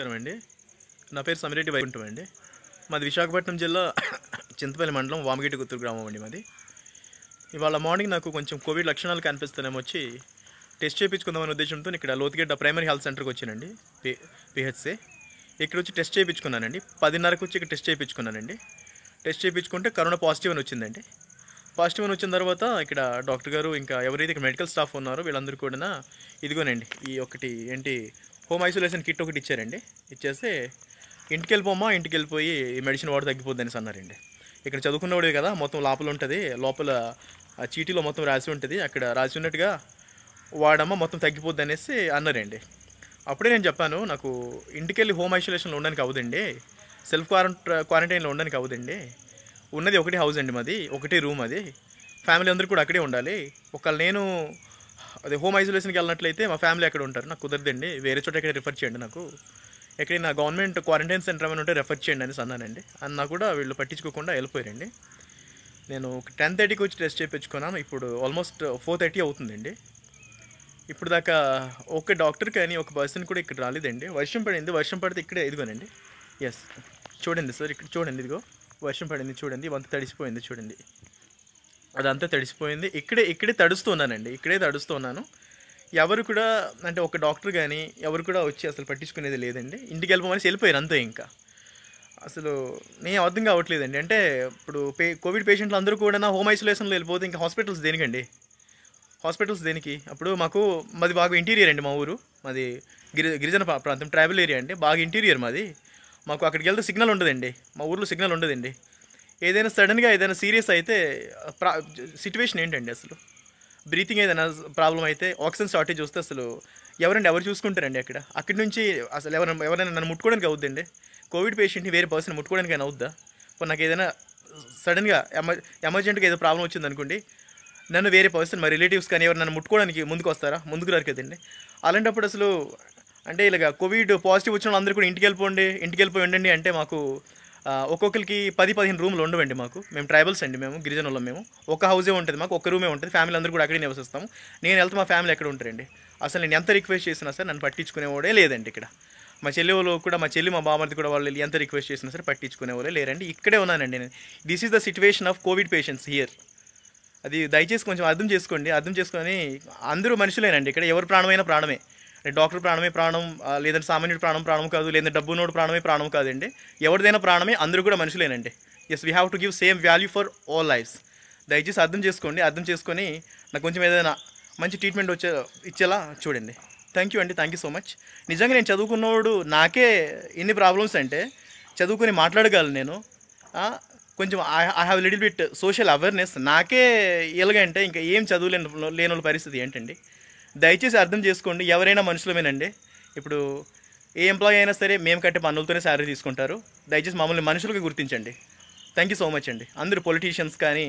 నమస్కారం అండి నా పేరు సమిరెడ్డి వైకుంఠం అండి మాది విశాఖపట్నం జిల్లా చింతపల్లి మండలం వామగిట్టి గుత్తూరు గ్రామం అండి మాది ఇవాళ మార్నింగ్ నాకు కొంచెం కోవిడ్ లక్షణాలు కనిపిస్తున్నాము వచ్చి టెస్ట్ చేయించుకుందామనే ఉద్దేశంతో ఇక్కడ లోతుగడ్డ ప్రైమరీ హెల్త్ సెంటర్కి వచ్చానండి పిహెచ్సి ఇక్కడ వచ్చి టెస్ట్ చేయించుకున్నానండి పదిన్నరకు వచ్చి ఇక్కడ టెస్ట్ చేయించుకున్నానండి టెస్ట్ చేయించుకుంటే కరోనా పాజిటివ్ అని వచ్చిందండి పాజిటివ్ అని వచ్చిన తర్వాత ఇక్కడ డాక్టర్ గారు ఇంకా ఎవరైతే ఇక్కడ మెడికల్ స్టాఫ్ ఉన్నారో వీళ్ళందరూ కూడా ఇదిగోనండి ఈ ఒకటి ఏంటి హోమ్ ఐసోలేషన్ కిట్ ఒకటి ఇచ్చారండి ఇచ్చేస్తే ఇంటికి వెళ్ళిపోమ్మా ఇంటికి వెళ్ళిపోయి ఈ మెడిసిన్ వాడు అనేసి అన్నారండి ఇక్కడ చదువుకున్నవాడే కదా మొత్తం లోపల ఉంటుంది లోపల చీటీలో మొత్తం రాసి ఉంటుంది అక్కడ రాసి ఉన్నట్టుగా వాడమ్మ మొత్తం తగ్గిపోద్ది అనేసి అన్నారండి అప్పుడే నేను చెప్పాను నాకు ఇంటికెళ్ళి హోమ్ ఐసోలేషన్లో ఉండడానికి అవ్వదండి సెల్ఫ్ క్వారంట క్వారంటైన్లో ఉండడానికి అవ్వదండి ఉన్నది ఒకటి హౌస్ అండి మాది ఒకటి రూమ్ అది ఫ్యామిలీ అందరూ కూడా అక్కడే ఉండాలి ఒకవేళ నేను అదే హోమ్ ఐసోలేషన్కి వెళ్ళినట్లయితే మా ఫ్యామిలీ అక్కడ ఉంటారు నాకు కుదరదండి వేరే చోట ఎక్కడ రిఫర్ చేయండి నాకు ఎక్కడైనా గవర్నమెంట్ క్వారంటైన్ సెంటర్ ఏమైనా ఉంటే రిఫర్ చేయండి అని అన్నానండి అన్నా కూడా వీళ్ళు పట్టించుకోకుండా వెళ్ళిపోయారండి నేను టెన్ థర్టీకి వచ్చి టెస్ట్ చేయించుకున్నాను ఇప్పుడు ఆల్మోస్ట్ ఫోర్ థర్టీ అవుతుందండి ఇప్పుడు దాకా ఒక డాక్టర్ కానీ ఒక పర్సన్ కూడా ఇక్కడ రాలేదండి వర్షం పడింది వర్షం పడితే ఇక్కడే ఇదిగోనండి ఎస్ చూడండి సార్ ఇక్కడ చూడండి ఇదిగో వర్షం పడింది చూడండి వంత తడిసిపోయింది చూడండి అదంతా తడిసిపోయింది ఇక్కడే ఇక్కడే తడుస్తున్నానండి ఇక్కడే తడుస్తున్నాను ఎవరు కూడా అంటే ఒక డాక్టర్ కానీ ఎవరు కూడా వచ్చి అసలు పట్టించుకునేది లేదండి ఇంటికి వెళ్ళిపోమని వెళ్ళిపోయారు అంతే ఇంకా అసలు నేను అర్థం కావట్లేదండి అంటే ఇప్పుడు పే కోవిడ్ పేషెంట్లు అందరూ కూడా నా హోమ్ ఐసోలేషన్లో వెళ్ళిపోతే ఇంకా హాస్పిటల్స్ దేనికండి హాస్పిటల్స్ దేనికి అప్పుడు మాకు మాది బాగా ఇంటీరియర్ అండి మా ఊరు మాది గిరి గిరిజన ప్రాంతం ట్రావెల్ ఏరియా అండి బాగా ఇంటీరియర్ మాది మాకు అక్కడికి వెళ్తే సిగ్నల్ ఉండదండి మా ఊర్లో సిగ్నల్ ఉండదండి ఏదైనా సడన్గా ఏదైనా సీరియస్ అయితే ప్రా సిచ్యువేషన్ ఏంటండి అసలు బ్రీతింగ్ ఏదైనా ప్రాబ్లం అయితే ఆక్సిజన్ షార్టేజ్ వస్తే అసలు ఎవరండి ఎవరు చూసుకుంటారండి అక్కడ అక్కడి నుంచి అసలు ఎవరైనా ఎవరైనా నన్ను ముట్టుకోవడానికి అవుద్దండి కోవిడ్ పేషెంట్ని వేరే పర్సన్ ముట్టుకోవడానికి అయినా అవుద్దా ఇప్పుడు నాకు ఏదైనా సడన్గా ఎమర్ ఎమర్జెంట్గా ఏదో ప్రాబ్లం వచ్చింది అనుకోండి నన్ను వేరే పర్సన్ మా రిలేటివ్స్ కానీ ఎవరు నన్ను ముట్టుకోవడానికి ముందుకు వస్తారా ముందుకు రారు కదండి అలాంటప్పుడు అసలు అంటే ఇలాగ కోవిడ్ పాజిటివ్ వచ్చిన వాళ్ళందరూ కూడా ఇంటికి వెళ్ళిపోండి ఇంటికి వెళ్ళిపోయి ఉండండి అంటే మాకు ఒక్కొక్కరికి పది పదిహేను రూమ్లు ఉండవండి మాకు మేము ట్రైబల్స్ అండి మేము గిరిజనులం మేము ఒక హౌసే ఉంటుంది మాకు ఒక రూమే ఉంటుంది ఫ్యామిలీ అందరూ కూడా అక్కడే నివసిస్తాము నేను వెళ్తే మా ఫ్యామిలీ ఎక్కడ ఉంటారండి అసలు నేను ఎంత రిక్వెస్ట్ చేసినా సరే నన్ను పట్టించుకునేవాడే లేదండి ఇక్కడ మా చెల్లి వాళ్ళు కూడా మా చెల్లి మా బామర్ది కూడా వాళ్ళు ఎంత రిక్వెస్ట్ చేసినా సరే పట్టించుకునేవాళ్ళే లేరండి ఇక్కడే ఉన్నానండి నేను this is the situation of COVID patients here అది దయచేసి కొంచెం అర్థం చేసుకోండి అర్థం చేసుకొని అందరూ మనుషులేనండి ఇక్కడ ఎవరు ప్రాణమైనా ప్రాణమే డాక్టర్ ప్రాణమే ప్రాణం లేదంటే సామాన్యుడు ప్రాణం ప్రాణం కాదు లేదంటే డబ్బు నోడు ప్రాణమే ప్రాణం కాదండి ఎవరిదైనా ప్రాణమే అందరూ కూడా మనుషులేనండి yes we have to give same value for all lifes దయచేసి అర్థం చేసుకోండి అర్థం చేసుకొని నాకు కొంచెం ఏదైనా మంచి ట్రీట్మెంట్ వచ్చే ఇచ్చేలా చూడండి థ్యాంక్ యూ అండి థ్యాంక్ యూ సో మచ్ నిజంగా నేను చదువుకున్నవాడు నాకే ఎన్ని ప్రాబ్లమ్స్ అంటే చదువుకొని మాట్లాడగలను నేను కొంచెం I have little bit social awareness నాకే ఎలాగంటే ఇంకా ఏం చదువులేని లేని పరిస్థితి ఏంటండి దయచేసి అర్థం చేసుకోండి ఎవరైనా మనుషులమేనండి ఇప్పుడు ఏ ఎంప్లాయీ అయినా సరే మేము కట్టే పన్నులతోనే శారీ తీసుకుంటారు దయచేసి మమ్మల్ని మనుషులకు గుర్తించండి థ్యాంక్ యూ సో మచ్ అండి అందరూ పొలిటీషియన్స్ కానీ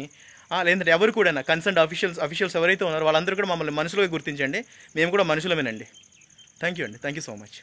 లేదంటే ఎవరు కూడా కన్సర్న్ అఫీషియల్స్ అఫీషియల్స్ ఎవరైతే ఉన్నారో వాళ్ళందరూ కూడా మమ్మల్ని మనుషులుగా గుర్తించండి మేము కూడా మనుషులమేనండి థ్యాంక్ యూ అండి థ్యాంక్ యూ సో మచ్